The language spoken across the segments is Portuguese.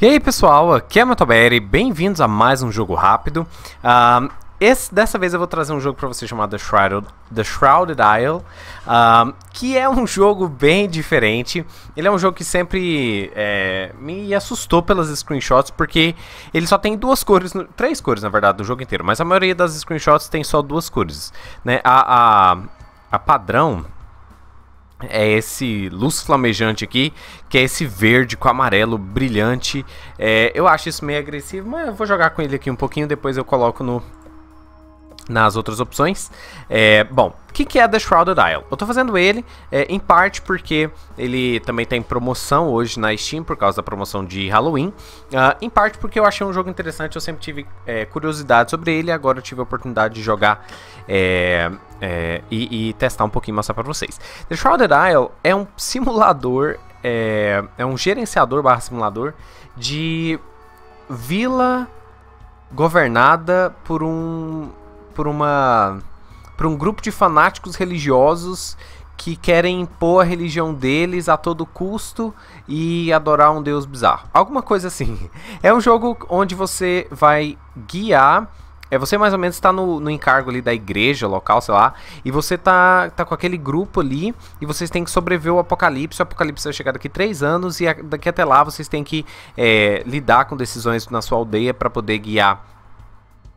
E aí pessoal, aqui é Motoberi, bem-vindos a mais um jogo rápido. Uh, esse, dessa vez eu vou trazer um jogo para vocês chamado The Shrouded, The Shrouded Isle, uh, que é um jogo bem diferente. Ele é um jogo que sempre é, me assustou pelas screenshots, porque ele só tem duas cores, três cores na verdade, do jogo inteiro, mas a maioria das screenshots tem só duas cores. Né? A, a, a padrão é esse luz flamejante aqui, que é esse verde com amarelo brilhante. É, eu acho isso meio agressivo, mas eu vou jogar com ele aqui um pouquinho, depois eu coloco no nas outras opções. É, bom, o que, que, é The Shrouded Isle? Eu estou fazendo ele é, em parte porque ele também está em promoção hoje na Steam por causa da promoção de Halloween. Uh, em parte porque eu achei um jogo interessante, eu sempre tive é, curiosidade sobre ele agora eu tive a oportunidade de jogar é, é, e, e, testar um pouquinho mostrar para vocês. The Shrouded Isle é um simulador, é, é um gerenciador barra simulador de vila governada por um por uma por um grupo de fanáticos religiosos que querem impor a religião deles a todo custo e adorar um deus bizarro. Alguma coisa assim. É um jogo onde você vai guiar é, você mais ou menos está no, no encargo ali da igreja local, sei lá, e você tá, tá com aquele grupo ali e vocês têm que sobreviver ao apocalipse. O apocalipse vai chegar daqui três anos e a, daqui até lá vocês têm que é, lidar com decisões na sua aldeia para poder guiar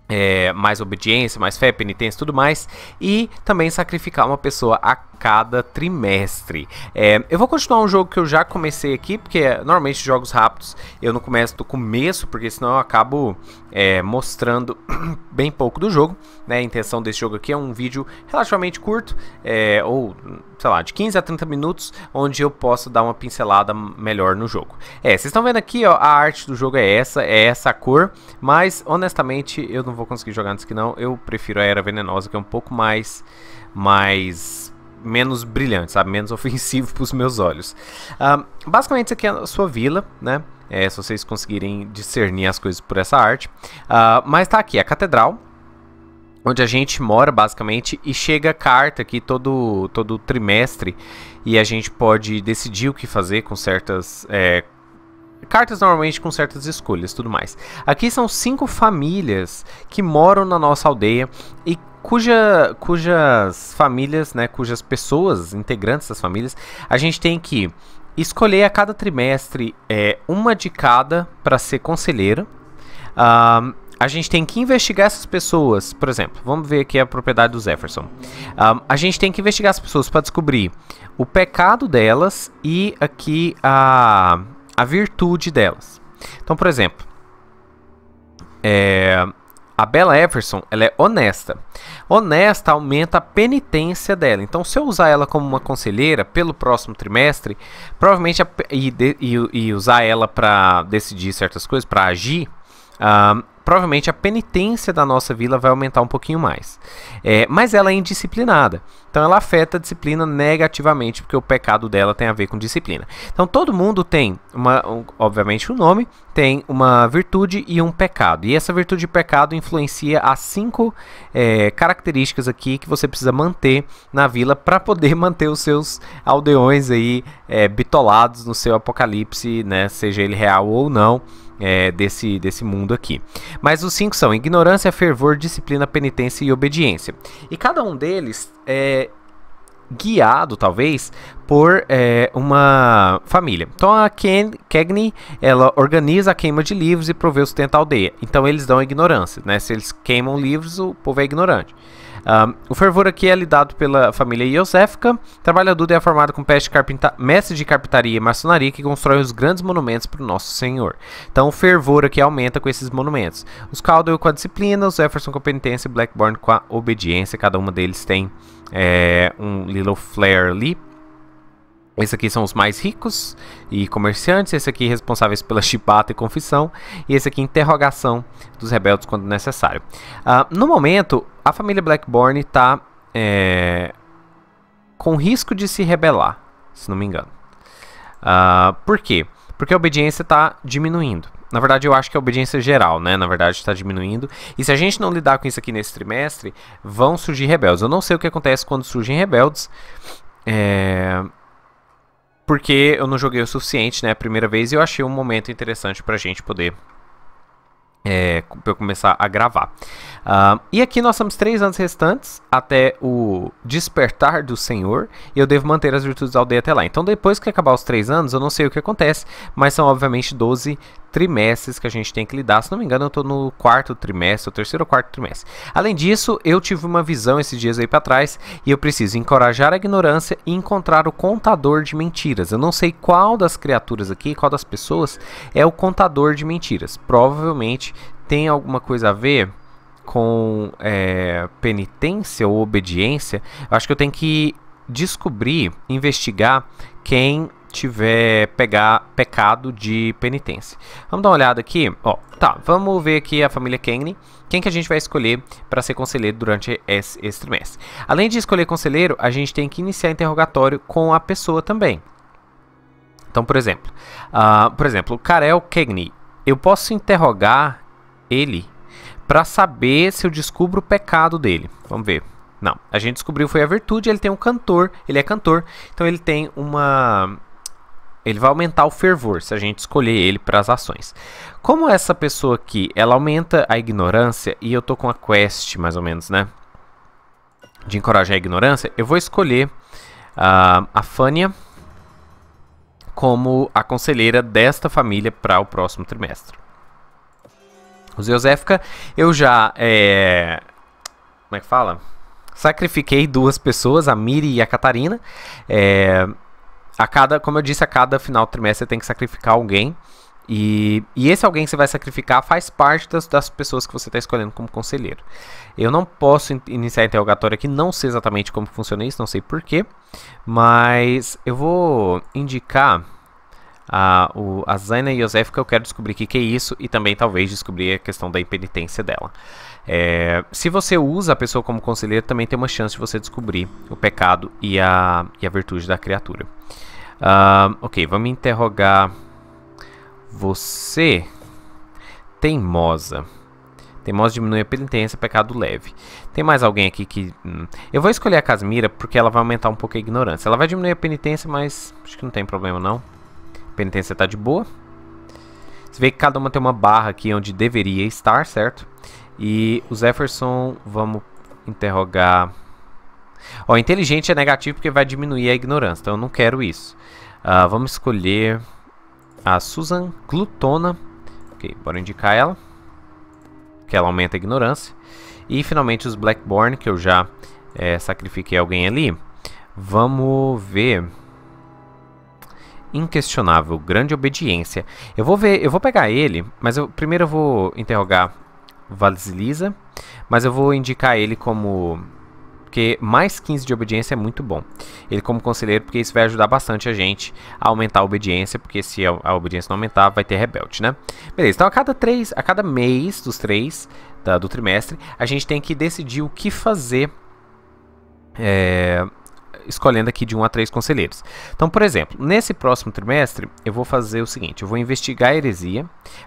é, mais obediência, mais fé, penitência, tudo mais, e também sacrificar uma pessoa a cada trimestre. É, eu vou continuar um jogo que eu já comecei aqui, porque normalmente jogos rápidos eu não começo do começo, porque senão eu acabo é, mostrando bem pouco do jogo. Né? A intenção desse jogo aqui é um vídeo relativamente curto, é, ou sei lá, de 15 a 30 minutos, onde eu posso dar uma pincelada melhor no jogo. É, vocês estão vendo aqui, ó, a arte do jogo é essa, é essa cor, mas honestamente eu não vou conseguir jogar antes que não, eu prefiro a Era Venenosa, que é um pouco mais, mais menos brilhante, sabe, menos ofensivo para os meus olhos. Ah, basicamente isso aqui é a sua vila, né, é, se vocês conseguirem discernir as coisas por essa arte. Uh, mas tá aqui a catedral, onde a gente mora basicamente e chega carta aqui todo todo trimestre e a gente pode decidir o que fazer com certas é, cartas normalmente com certas escolhas, tudo mais. Aqui são cinco famílias que moram na nossa aldeia e cuja, cujas famílias, né, cujas pessoas integrantes das famílias, a gente tem que escolher a cada trimestre é, uma de cada para ser conselheira a gente tem que investigar essas pessoas. Por exemplo, vamos ver aqui a propriedade do Jefferson. Um, a gente tem que investigar as pessoas para descobrir o pecado delas e aqui a, a virtude delas. Então, por exemplo, é, a Bella Jefferson ela é honesta. Honesta aumenta a penitência dela. Então, se eu usar ela como uma conselheira pelo próximo trimestre, provavelmente a, e, de, e, e usar ela para decidir certas coisas, para agir Uh, provavelmente a penitência da nossa vila vai aumentar um pouquinho mais. É, mas ela é indisciplinada. Então ela afeta a disciplina negativamente, porque o pecado dela tem a ver com disciplina. Então todo mundo tem, uma, obviamente, um nome, tem uma virtude e um pecado. E essa virtude e pecado influencia as cinco é, características aqui que você precisa manter na vila para poder manter os seus aldeões aí é, bitolados no seu apocalipse, né? Seja ele real ou não é, desse, desse mundo aqui. Mas os cinco são ignorância, fervor, disciplina, penitência e obediência. E cada um deles é guiado, talvez, por é, uma família. Então a Ken, ela organiza a queima de livros e provê o sustento à aldeia. Então eles dão ignorância, né? Se eles queimam livros, o povo é ignorante o fervor aqui é lidado pela família Iosefka. Trabalha Duda é formado com mestre de carpintaria e maçonaria que constrói os grandes monumentos para o Nosso Senhor. Então o fervor aqui aumenta com esses monumentos. Os Caldwell com a disciplina, os Jefferson com a penitência e Blackburn com a obediência. Cada uma deles tem é, um little flare ali. Esses aqui são os mais ricos e comerciantes, esse aqui responsáveis pela chibata e confissão, e esse aqui interrogação dos rebeldes quando necessário. Uh, no momento, a família Blackburn está é, com risco de se rebelar, se não me engano. Uh, por quê? Porque a obediência está diminuindo. Na verdade, eu acho que é a obediência geral, né? Na verdade, está diminuindo. E se a gente não lidar com isso aqui nesse trimestre, vão surgir rebeldes. Eu não sei o que acontece quando surgem rebeldes. É... Porque eu não joguei o suficiente, né? A primeira vez e eu achei um momento interessante pra gente poder. É, pra eu começar a gravar. Uh, e aqui nós temos três anos restantes até o despertar do Senhor, e eu devo manter as virtudes da aldeia até lá. Então, depois que acabar os três anos, eu não sei o que acontece, mas são obviamente 12 trimestres que a gente tem que lidar. Se não me engano, eu estou no quarto trimestre, o terceiro ou quarto trimestre. Além disso, eu tive uma visão esses dias aí para trás e eu preciso encorajar a ignorância e encontrar o contador de mentiras. Eu não sei qual das criaturas aqui, qual das pessoas é o contador de mentiras. Provavelmente tem alguma coisa a ver com é, penitência ou obediência, eu acho que eu tenho que descobrir, investigar quem tiver pegar pecado de penitência. Vamos dar uma olhada aqui, ó. Tá, vamos ver aqui a família Kenny. Quem que a gente vai escolher para ser conselheiro durante esse, esse trimestre? Além de escolher conselheiro, a gente tem que iniciar interrogatório com a pessoa também. Então, por exemplo, uh, por exemplo, Karel Kegney. Eu posso interrogar ele para saber se eu descubro o pecado dele. Vamos ver. Não, a gente descobriu foi a virtude, ele tem um cantor, ele é cantor, então ele tem uma ele vai aumentar o fervor se a gente escolher ele para as ações. Como essa pessoa aqui, ela aumenta a ignorância e eu tô com a quest mais ou menos, né? De encorajar a ignorância, eu vou escolher uh, a Fânia como a conselheira desta família para o próximo trimestre. Os Eusefka, eu já. É... Como é que fala? Sacrifiquei duas pessoas, a Miri e a Catarina. É... A cada, como eu disse, a cada final trimestre você tem que sacrificar alguém. E, e, esse alguém que você vai sacrificar faz parte das, das pessoas que você está escolhendo como conselheiro. Eu não posso in iniciar interrogatória aqui, não sei exatamente como funciona isso, não sei porquê, mas eu vou indicar a, o, a o Yosef, que eu quero descobrir o que, que é isso e também talvez descobrir a questão da impenitência dela. É, se você usa a pessoa como conselheiro, também tem uma chance de você descobrir o pecado e a, e a virtude da criatura. Uh, ok, vamos interrogar você, teimosa. Teimosa diminui a penitência, pecado leve. Tem mais alguém aqui que... Hum, eu vou escolher a Casmira porque ela vai aumentar um pouco a ignorância. Ela vai diminuir a penitência, mas acho que não tem problema não penitência tá de boa. Você vê que cada uma tem uma barra aqui onde deveria estar, certo? E o Jefferson, vamos interrogar... Ó, inteligente é negativo porque vai diminuir a ignorância, então eu não quero isso. Uh, vamos escolher a Susan Glutona. Ok, bora indicar ela. Que ela aumenta a ignorância. E finalmente os Blackborn, que eu já é, sacrifiquei alguém ali. Vamos ver inquestionável, grande obediência. Eu vou ver, eu vou pegar ele, mas eu primeiro eu vou interrogar Vasilisa, mas eu vou indicar ele como porque mais 15 de obediência é muito bom. Ele como conselheiro, porque isso vai ajudar bastante a gente a aumentar a obediência, porque se a, obediência não aumentar, vai ter rebelde, né? Beleza, então a cada três, a cada mês dos três da, do trimestre, a gente tem que decidir o que fazer é, escolhendo aqui de 1 a 3 conselheiros. Então, por exemplo, nesse próximo trimestre, eu vou fazer o seguinte: eu vou investigar a heresia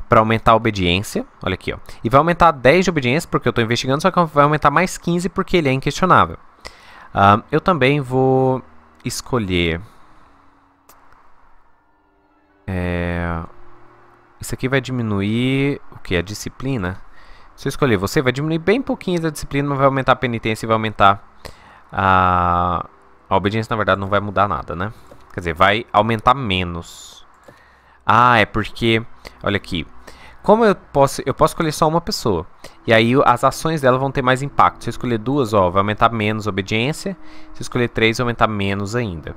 para aumentar a obediência. Olha aqui, ó. E vai aumentar 10 de obediência, porque eu estou investigando, só que vai aumentar mais 15 porque ele é inquestionável. Uh, eu também vou escolher. É... Isso aqui vai diminuir o que? A disciplina? Se eu escolher você, vai diminuir bem pouquinho da disciplina, mas vai aumentar a penitência e vai aumentar a a obediência, na verdade, não vai mudar nada, né? Quer dizer, vai aumentar menos. Ah, é porque... Olha aqui. Como eu posso, eu posso escolher só uma pessoa. E aí as ações dela vão ter mais impacto. Se eu escolher duas, ó, vai aumentar menos a obediência. Se eu escolher três, vai aumentar menos ainda.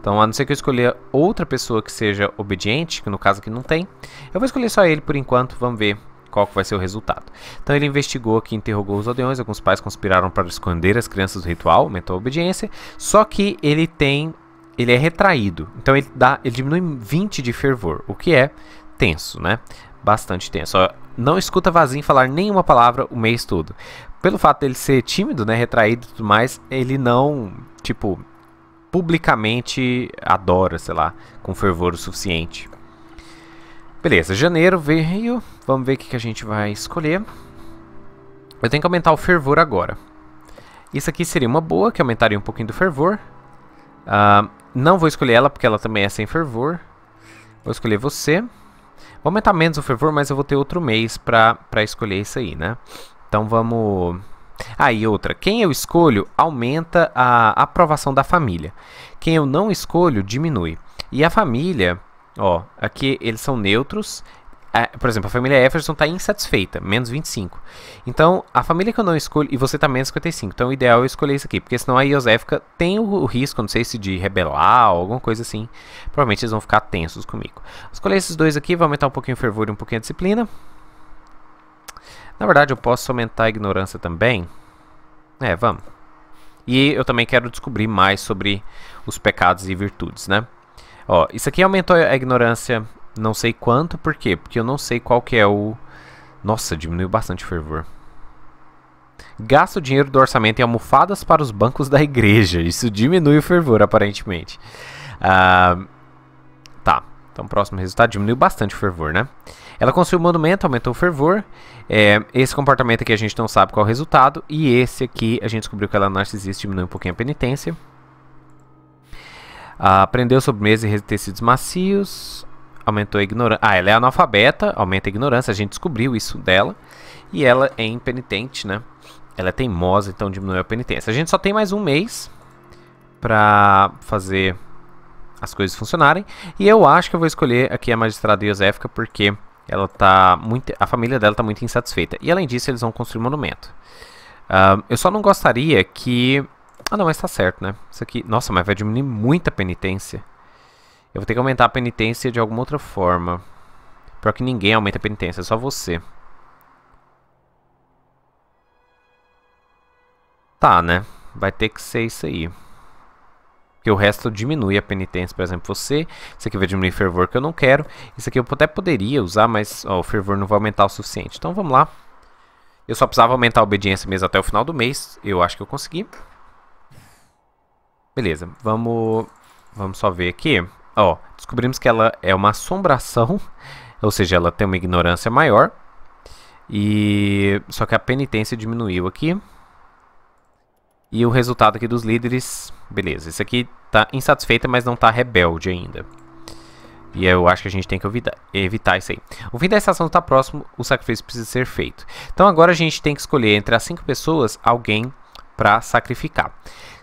Então, a não ser que eu escolher outra pessoa que seja obediente, que no caso aqui não tem, eu vou escolher só ele por enquanto, vamos ver qual vai ser o resultado. Então ele investigou aqui, interrogou os aldeões, alguns pais conspiraram para esconder as crianças do ritual, aumentou a obediência, só que ele tem ele é retraído. Então ele dá, ele diminui 20 de fervor, o que é tenso, né? Bastante tenso. Não escuta Vazim falar nenhuma palavra o mês todo. Pelo fato dele ser tímido, né, retraído e tudo mais, ele não, tipo, publicamente adora, sei lá, com fervor o suficiente. Beleza, janeiro veio. Vamos ver o que, a gente vai escolher. Eu tenho que aumentar o fervor agora. Isso aqui seria uma boa, que aumentaria um pouquinho do fervor. Uh, não vou escolher ela, porque ela também é sem fervor. Vou escolher você. Vou aumentar menos o fervor, mas eu vou ter outro mês pra, pra escolher isso aí, né? Então vamos... Ah, e outra. Quem eu escolho aumenta a aprovação da família. Quem eu não escolho diminui. E a família Ó, aqui eles são neutros. É, por exemplo, a família Everson está insatisfeita, menos 25. Então, a família que eu não escolho, e você está menos 55. Então, o ideal é eu escolher isso aqui, porque senão a Ioséfica tem o risco, não sei se de rebelar ou alguma coisa assim. Provavelmente eles vão ficar tensos comigo. escolher esses dois aqui, vou aumentar um pouquinho o fervor e um pouquinho a disciplina. Na verdade, eu posso aumentar a ignorância também. É, vamos. E eu também quero descobrir mais sobre os pecados e virtudes, né? Ó, isso aqui aumentou a ignorância não sei quanto, por quê? Porque eu não sei qual que é o... Nossa, diminuiu bastante o fervor. Gasta o dinheiro do orçamento em almofadas para os bancos da igreja. Isso diminui o fervor, aparentemente. Ah, tá, então próximo resultado diminuiu bastante o fervor, né? Ela construiu o monumento, aumentou o fervor. É, esse comportamento aqui a gente não sabe qual é o resultado. E esse aqui a gente descobriu que ela é narcisista, diminuiu um pouquinho a penitência. Ah, aprendeu sobre mesa e tecidos macios. Aumentou a ignorância. Ah, ela é analfabeta, aumenta a ignorância. A gente descobriu isso dela. E ela é impenitente, né? Ela é teimosa, então diminuiu a penitência. A gente só tem mais um mês pra fazer as coisas funcionarem. E eu acho que eu vou escolher aqui a magistrada Josefica, porque ela tá muito, a família dela tá muito insatisfeita. E além disso, eles vão construir um monumento. Uh, eu só não gostaria que ah não, mas tá certo, né? Isso aqui... Nossa, mas vai diminuir muita penitência. Eu vou ter que aumentar a penitência de alguma outra forma. Pior que ninguém aumenta a penitência, é só você. Tá, né? Vai ter que ser isso aí. Porque o resto diminui a penitência, por exemplo, você. Isso aqui vai diminuir fervor, que eu não quero. Isso aqui eu até poderia usar, mas ó, o fervor não vai aumentar o suficiente. Então vamos lá. Eu só precisava aumentar a obediência mesmo até o final do mês. Eu acho que eu consegui. Beleza, vamos, vamos só ver aqui. Ó, descobrimos que ela é uma assombração, ou seja, ela tem uma ignorância maior. E só que a penitência diminuiu aqui. E o resultado aqui dos líderes, beleza. Isso aqui tá insatisfeita, mas não tá rebelde ainda. E eu acho que a gente tem que evitar, evitar isso aí. O fim da estação está próximo, o sacrifício precisa ser feito. Então agora a gente tem que escolher entre as cinco pessoas alguém para sacrificar.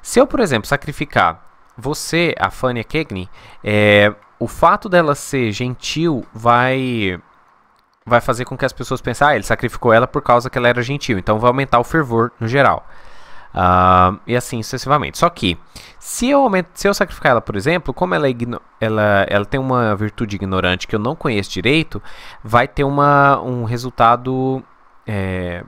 Se eu, por exemplo, sacrificar você, a Fania Kegni, é, o fato dela ser gentil vai vai fazer com que as pessoas pensem, ah, ele sacrificou ela por causa que ela era gentil, então vai aumentar o fervor no geral. Uh, e assim sucessivamente. Só que, se eu, aumento, se eu sacrificar ela, por exemplo, como ela, é ela, ela tem uma virtude ignorante que eu não conheço direito, vai ter uma, um resultado. É,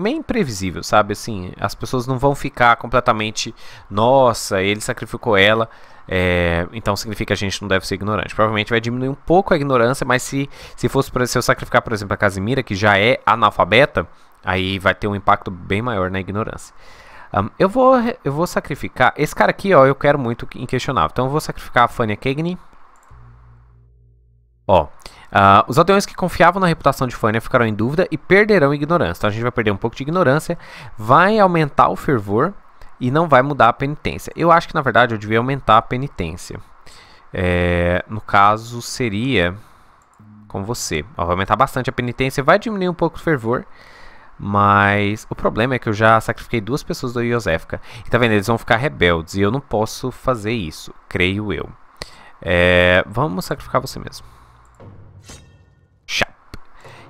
meio imprevisível, sabe? Assim, as pessoas não vão ficar completamente, nossa, ele sacrificou ela, é, então significa que a gente não deve ser ignorante. Provavelmente vai diminuir um pouco a ignorância, mas se, se fosse para eu sacrificar, por exemplo, a Casimira, que já é analfabeta, aí vai ter um impacto bem maior na ignorância. Um, eu, vou, eu vou sacrificar. Esse cara aqui, ó, eu quero muito inquestionável. Então eu vou sacrificar a Fania Cagney Ó, Uh, os aldeões que confiavam na reputação de Fânia ficaram em dúvida e perderão ignorância. Então a gente vai perder um pouco de ignorância, vai aumentar o fervor e não vai mudar a penitência. Eu acho que na verdade eu devia aumentar a penitência. É, no caso seria com você. Ó, vai aumentar bastante a penitência, vai diminuir um pouco o fervor. Mas o problema é que eu já sacrifiquei duas pessoas da Iosefka. E tá vendo, eles vão ficar rebeldes e eu não posso fazer isso, creio eu. É, vamos sacrificar você mesmo.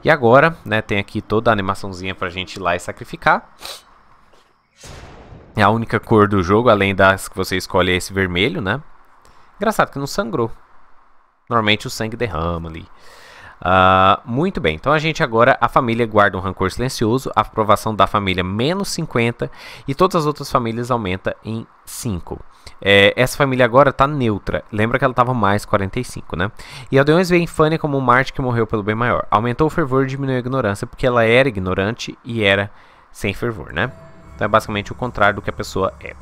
E agora, né, tem aqui toda a animaçãozinha pra gente ir lá e sacrificar. É a única cor do jogo, além das que você escolhe, é esse vermelho, né? Engraçado que não sangrou. Normalmente o sangue derrama ali. Uh, muito bem, então a gente agora, a família guarda um rancor silencioso, a aprovação da família menos 50 e todas as outras famílias aumenta em 5. É, essa família agora está neutra, lembra que ela estava mais 45, né? E Aldeões vê Infânia como um Marte que morreu pelo bem maior. Aumentou o fervor e diminuiu a ignorância, porque ela era ignorante e era sem fervor, né? Então é basicamente o contrário do que a pessoa é.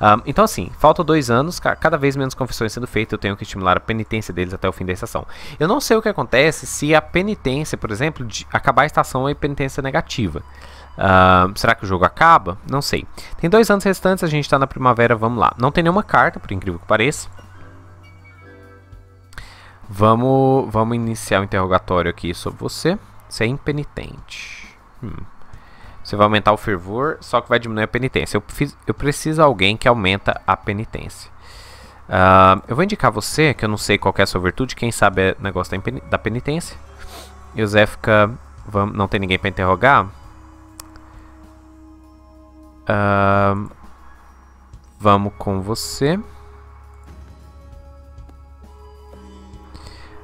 Um, então, assim, falta dois anos, cada vez menos confissões sendo feitas, eu tenho que estimular a penitência deles até o fim da estação. Eu não sei o que acontece se a penitência, por exemplo, acabar a estação é penitência negativa. Uh, será que o jogo acaba? Não sei. Tem dois anos restantes, a gente está na primavera, vamos lá. Não tem nenhuma carta, por incrível que pareça. Vamos, vamos iniciar o interrogatório aqui sobre você. Você é impenitente. Hum. Você vai aumentar o fervor, só que vai diminuir a penitência. Eu, fiz, eu preciso de alguém que aumenta a penitência. Uh, eu vou indicar você, que eu não sei qual é a sua virtude, quem sabe é negócio da penitência. E o Zé fica. Vamos, não tem ninguém para interrogar. Uh, vamos com você.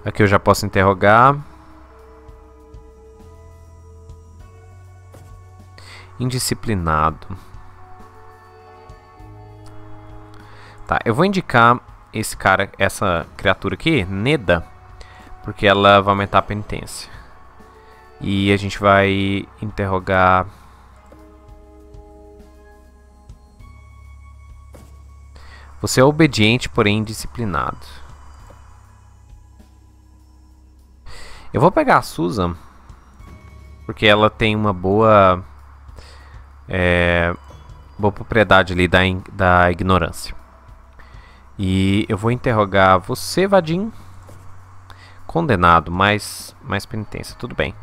Aqui eu já posso interrogar. indisciplinado. Tá, eu vou indicar esse cara, essa criatura aqui, Neda, porque ela vai aumentar a penitência. E a gente vai interrogar Você é obediente, porém indisciplinado. Eu vou pegar a Susan. Porque ela tem uma boa é, boa propriedade ali da, da ignorância. E eu vou interrogar você, Vadim. Condenado, mais, mais penitência, tudo bem.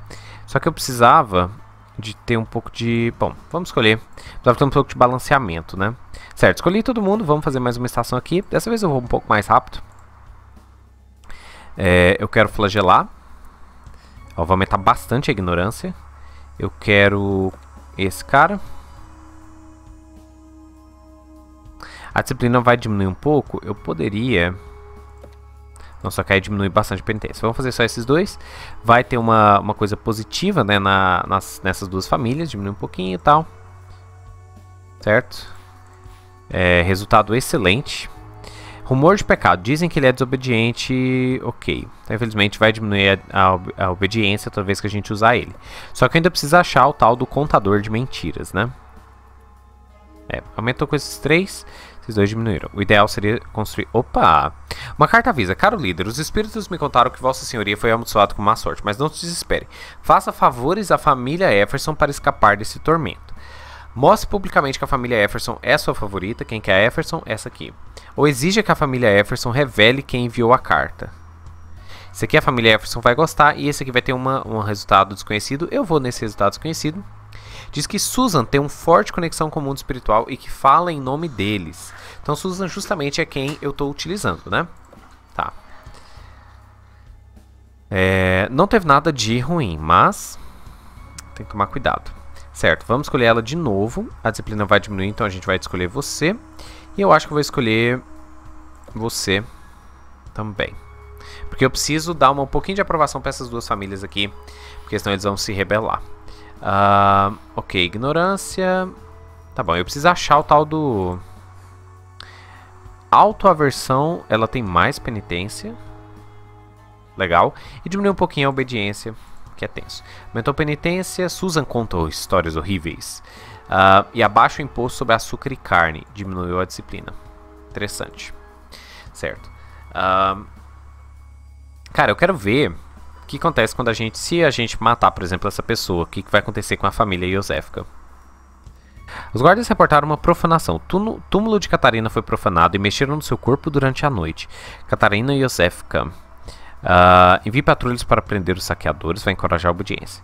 Só que eu precisava de ter um pouco de. Bom, vamos escolher. Precisava ter um pouco de balanceamento, né? Certo, escolhi todo mundo, vamos fazer mais uma estação aqui. Dessa vez eu vou um pouco mais rápido. É, eu quero flagelar. Ó, vou aumentar bastante a ignorância. Eu quero esse cara. A disciplina vai diminuir um pouco. Eu poderia... Não, só que aí diminui bastante a penitência. Vamos fazer só esses dois. Vai ter uma, uma coisa positiva né, na, nas, nessas duas famílias. Diminui um pouquinho e tal. Certo? É, resultado excelente. Rumor de pecado. Dizem que ele é desobediente. Ok. Então, infelizmente vai diminuir a, a, a, obediência toda vez que a gente usar ele. Só que ainda precisa achar o tal do contador de mentiras, né? É, aumentou com esses três. Esses dois diminuíram. O ideal seria construir... Opa! Uma carta avisa. Caro líder, os espíritos me contaram que vossa senhoria foi amaldiçoado com má sorte, mas não se desespere. Faça favores à família Jefferson para escapar desse tormento. Mostre publicamente que a família Jefferson é sua favorita. Quem quer a é Jefferson? Essa aqui. Ou exija que a família Jefferson revele quem enviou a carta. Esse aqui a família Jefferson vai gostar e esse aqui vai ter uma, um resultado desconhecido. Eu vou nesse resultado desconhecido. Diz que Susan tem uma forte conexão com o mundo espiritual e que fala em nome deles. Então Susan justamente é quem eu estou utilizando, né? Tá. É, não teve nada de ruim, mas tem que tomar cuidado. Certo, vamos escolher ela de novo. A disciplina vai diminuir, então a gente vai escolher você. E eu acho que vou escolher você também. Porque eu preciso dar um pouquinho de aprovação para essas duas famílias aqui, porque senão eles vão se rebelar. Uh, ok, ignorância. Tá bom, eu preciso achar o tal do... Autoaversão, ela tem mais penitência. Legal. E diminui um pouquinho a obediência, que é tenso. Aumentou penitência, Susan contou histórias horríveis. Uh, e abaixa o imposto sobre açúcar e carne. Diminuiu a disciplina. Interessante. Certo. Uh, cara, eu quero ver o que acontece quando a gente, se a gente matar, por exemplo, essa pessoa, o que vai acontecer com a família Iosefka? Os guardas reportaram uma profanação. O túmulo de Catarina foi profanado e mexeram no seu corpo durante a noite. Catarina Iosefka Uh, ah, envie patrulhas para prender os saqueadores, vai encorajar a obediência.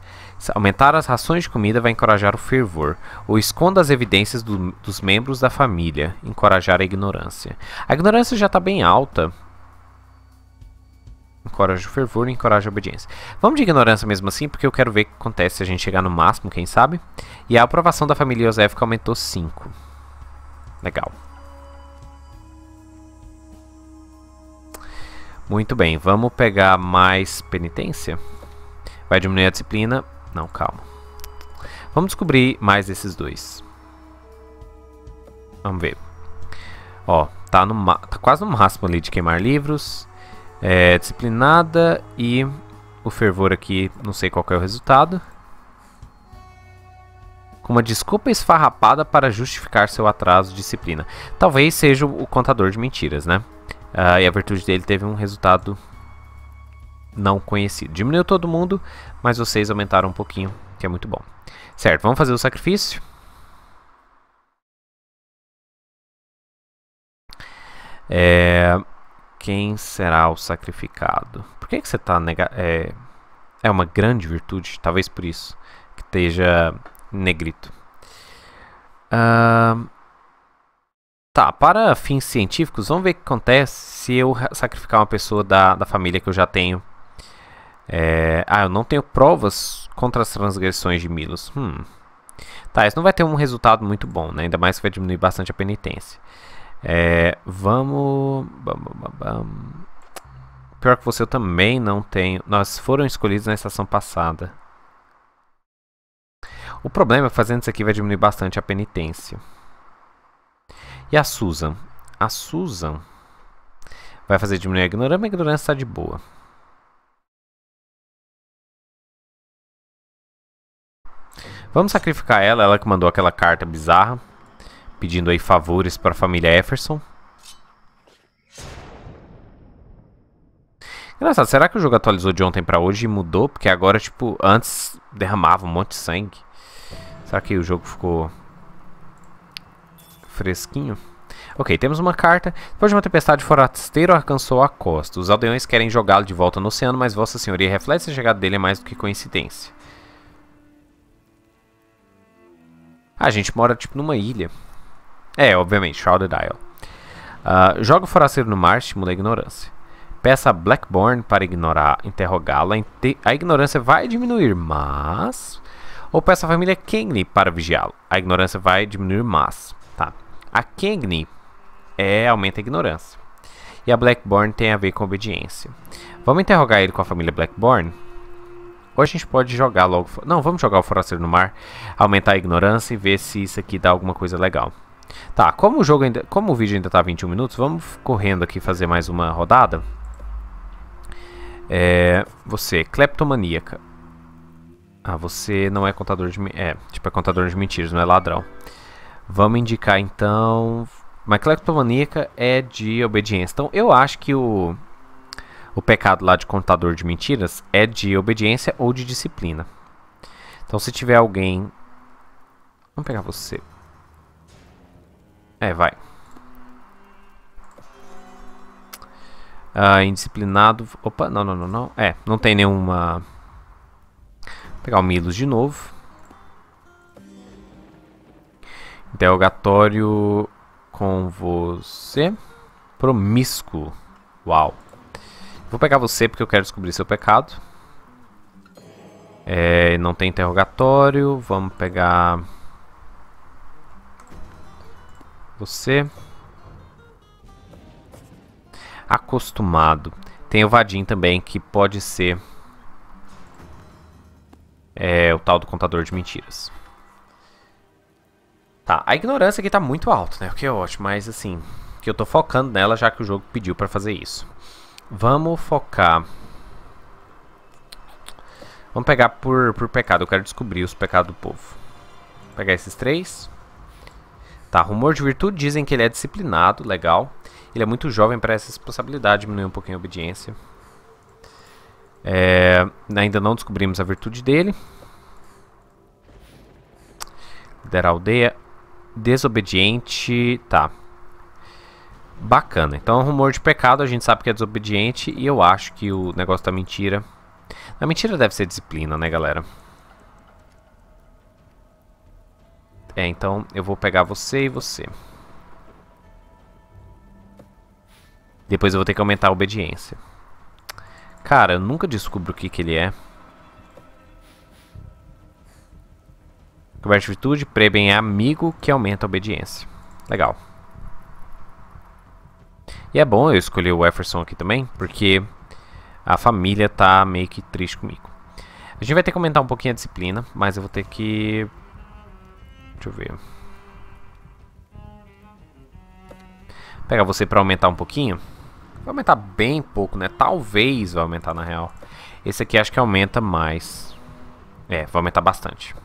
Aumentar as rações de comida vai encorajar o fervor. Ou esconda as evidências do, dos membros da família, encorajar a ignorância. A ignorância já está bem alta encoraja o fervor e encoraja a obediência. Vamos de ignorância mesmo assim, porque eu quero ver o que acontece se a gente chegar no máximo, quem sabe. E a aprovação da família Joséfica aumentou 5. Legal. Muito bem, vamos pegar mais penitência? Vai diminuir a disciplina? Não, calma. Vamos descobrir mais desses dois. Vamos ver. Ó, tá, no tá quase no máximo ali de queimar livros. É, disciplinada e o fervor aqui, não sei qual é o resultado. Com uma desculpa esfarrapada para justificar seu atraso de disciplina. Talvez seja o contador de mentiras, né? Uh, e a virtude dele teve um resultado não conhecido. Diminuiu todo mundo, mas vocês aumentaram um pouquinho, que é muito bom. Certo, vamos fazer o sacrifício. É quem será o sacrificado? Por que, que você está negando? é, é uma grande virtude, talvez por isso, que esteja negrito. Uh, tá, para fins científicos, vamos ver o que acontece se eu sacrificar uma pessoa da, da família que eu já tenho. É, ah, eu não tenho provas contra as transgressões de Milos. Hum. Tá, isso não vai ter um resultado muito bom, né? Ainda mais que vai diminuir bastante a penitência. É, vamos. Pior que você, eu também não tenho. Nós foram escolhidos na estação passada. O problema é que fazendo isso aqui vai diminuir bastante a penitência. E a Susan? A Susan vai fazer diminuir a ignorância, a ignorância está de boa. Vamos sacrificar ela, ela que mandou aquela carta bizarra pedindo aí favores para a família Efferson. Engraçado, será que o jogo atualizou de ontem para hoje e mudou? Porque agora, tipo, antes derramava um monte de sangue. Será que o jogo ficou fresquinho? Ok, temos uma carta. Depois de uma tempestade, o forasteiro alcançou a costa. Os aldeões querem jogá-lo de volta no oceano, mas Vossa Senhoria reflete se a chegada dele é mais do que coincidência. Ah, a gente mora, tipo, numa ilha. É, obviamente, Shrouded Isle. Uh, joga o forasteiro no mar, estimula a ignorância. Peça a Blackborn para ignorar, interrogá-la. A ignorância vai diminuir, mas. Ou peça a família Kengley para vigiá-lo. A ignorância vai diminuir, mas. Tá. A Kengley é, aumenta a ignorância. E a Blackborn tem a ver com obediência. Vamos interrogar ele com a família Blackborn? Ou a gente pode jogar logo. Não, vamos jogar o forasteiro no mar, aumentar a ignorância e ver se isso aqui dá alguma coisa legal. Tá, como o jogo ainda, como o vídeo ainda tá 21 minutos, vamos correndo aqui fazer mais uma rodada. É, você, cleptomaníaca. Ah, você não é contador de... É, tipo, é contador de mentiras, não é ladrão. Vamos indicar, então... Mas cleptomaníaca é de obediência. Então, eu acho que o... O pecado lá de contador de mentiras é de obediência ou de disciplina. Então, se tiver alguém... Vamos pegar você. É, vai. Ah, indisciplinado. Opa, não, não, não, não. É, não tem nenhuma. Vou pegar o Milos de novo. Interrogatório com você. Promíscuo. Uau. Vou pegar você porque eu quero descobrir seu pecado. É, não tem interrogatório. Vamos pegar. Você. Acostumado. Tem o Vadim também, que pode ser é, o tal do contador de mentiras. Tá, a ignorância aqui tá muito alta, né? O que é ótimo, mas assim, que eu tô focando nela já que o jogo pediu pra fazer isso. Vamos focar... Vamos pegar por, por pecado, eu quero descobrir os pecados do povo. Vou pegar esses três... Tá, rumor de virtude dizem que ele é disciplinado, legal. Ele é muito jovem para essa responsabilidade, diminui um pouquinho a obediência. É, ainda não descobrimos a virtude dele. Liderar a aldeia. Desobediente. Tá. Bacana. Então, rumor de pecado, a gente sabe que é desobediente. E eu acho que o negócio da mentira. A mentira deve ser disciplina, né, galera? É, então eu vou pegar você e você. Depois eu vou ter que aumentar a obediência. Cara, eu nunca descubro o que, que ele é. Coberto de virtude, prebem é amigo que aumenta a obediência. Legal. E é bom eu escolher o Efferson aqui também, porque a família tá meio que triste comigo. A gente vai ter que aumentar um pouquinho a disciplina, mas eu vou ter que Deixa eu ver. Vou pegar você pra aumentar um pouquinho. Vai aumentar bem pouco, né? Talvez vai aumentar na real. Esse aqui acho que aumenta mais. É, vai aumentar bastante.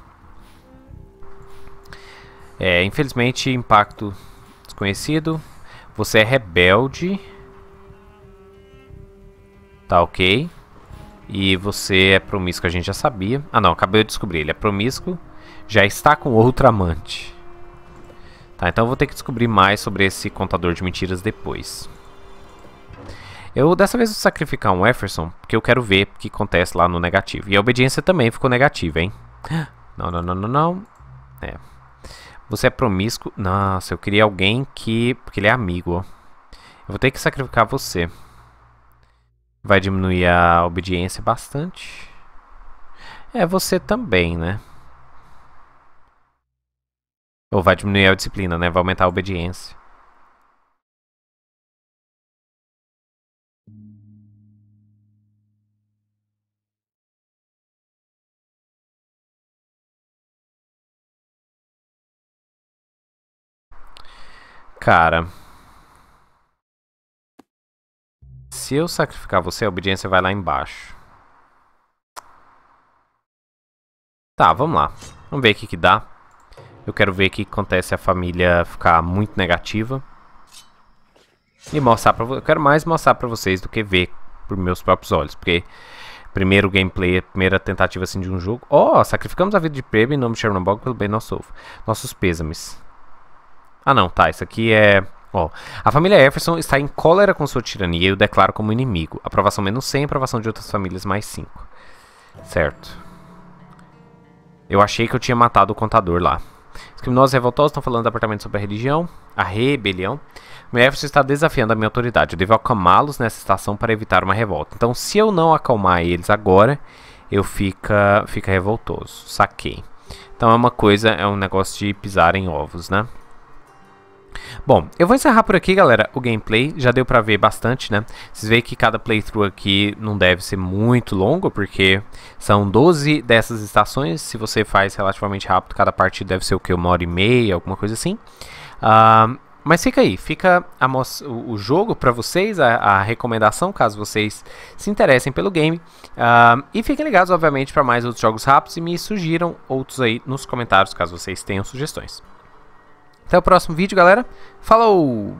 É, infelizmente, impacto desconhecido. Você é rebelde. Tá ok. E você é promíscuo, a gente já sabia. Ah não, acabei de descobrir. Ele é promíscuo já está com outro amante. Tá, então eu vou ter que descobrir mais sobre esse contador de mentiras depois. Eu dessa vez vou sacrificar um Efferson, porque eu quero ver o que acontece lá no negativo. E a obediência também ficou negativa, hein? Não, não, não, não, não. É. Você é promíscuo. Nossa, eu queria alguém que... Porque ele é amigo, ó. Eu vou ter que sacrificar você. Vai diminuir a obediência bastante. É, você também, né? Ou vai diminuir a disciplina, né? Vai aumentar a obediência. Cara. Se eu sacrificar você, a obediência vai lá embaixo. Tá, vamos lá. Vamos ver o que, que dá. Eu quero ver o que acontece a família ficar muito negativa. E mostrar pra Eu quero mais mostrar pra vocês do que ver por meus próprios olhos. Porque primeiro gameplay, primeira tentativa assim de um jogo. Ó, oh, sacrificamos a vida de Preb em nome de Chernobog pelo bem nosso ovo. Nossos pêsames. Ah não, tá. Isso aqui é... Ó, oh. a família Jefferson está em cólera com sua tirania e o declaro como inimigo. Aprovação menos 100, aprovação de outras famílias mais 5. Certo. Eu achei que eu tinha matado o contador lá. Os criminosos revoltosos estão falando do apartamento sobre a religião, a rebelião. Meu Mephisto está desafiando a minha autoridade. Eu devo acalmá-los nessa estação para evitar uma revolta. Então, se eu não acalmar eles agora, eu fica, fica revoltoso. Saquei. Então é uma coisa, é um negócio de pisar em ovos, né? Bom, eu vou encerrar por aqui, galera, o gameplay. Já deu pra ver bastante, né? Vocês veem que cada playthrough aqui não deve ser muito longo, porque são 12 dessas estações. Se você faz relativamente rápido, cada partida deve ser o que? Uma hora e meia, alguma coisa assim. Uh, mas fica aí, fica o jogo para vocês, a, a, recomendação, caso vocês se interessem pelo game. Uh, e fiquem ligados, obviamente, para mais outros jogos rápidos e me sugiram outros aí nos comentários, caso vocês tenham sugestões. Até o próximo vídeo, galera. Falou!